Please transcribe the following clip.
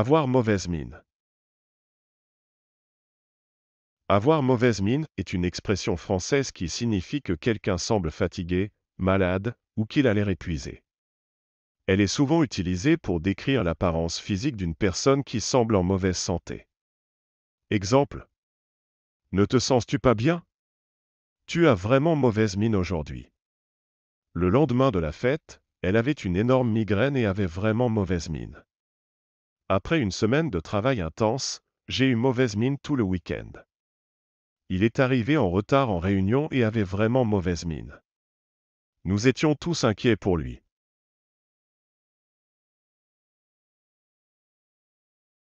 Avoir mauvaise mine. Avoir mauvaise mine est une expression française qui signifie que quelqu'un semble fatigué, malade ou qu'il a l'air épuisé. Elle est souvent utilisée pour décrire l'apparence physique d'une personne qui semble en mauvaise santé. Exemple. Ne te sens-tu pas bien Tu as vraiment mauvaise mine aujourd'hui. Le lendemain de la fête, elle avait une énorme migraine et avait vraiment mauvaise mine. Après une semaine de travail intense, j'ai eu mauvaise mine tout le week-end. Il est arrivé en retard en réunion et avait vraiment mauvaise mine. Nous étions tous inquiets pour lui.